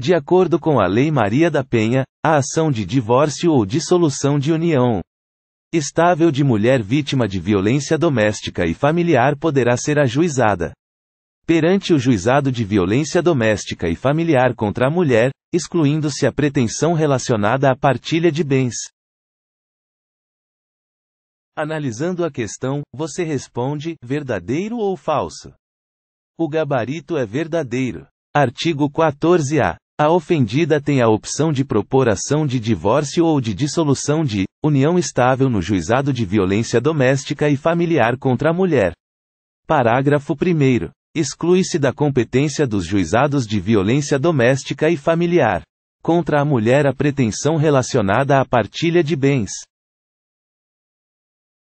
De acordo com a Lei Maria da Penha, a ação de divórcio ou dissolução de união estável de mulher vítima de violência doméstica e familiar poderá ser ajuizada. Perante o juizado de violência doméstica e familiar contra a mulher, excluindo-se a pretensão relacionada à partilha de bens. Analisando a questão, você responde: verdadeiro ou falso? O gabarito é verdadeiro. Artigo 14-A. A ofendida tem a opção de propor ação de divórcio ou de dissolução de união estável no juizado de violência doméstica e familiar contra a mulher. Parágrafo 1. Exclui-se da competência dos juizados de violência doméstica e familiar contra a mulher a pretensão relacionada à partilha de bens.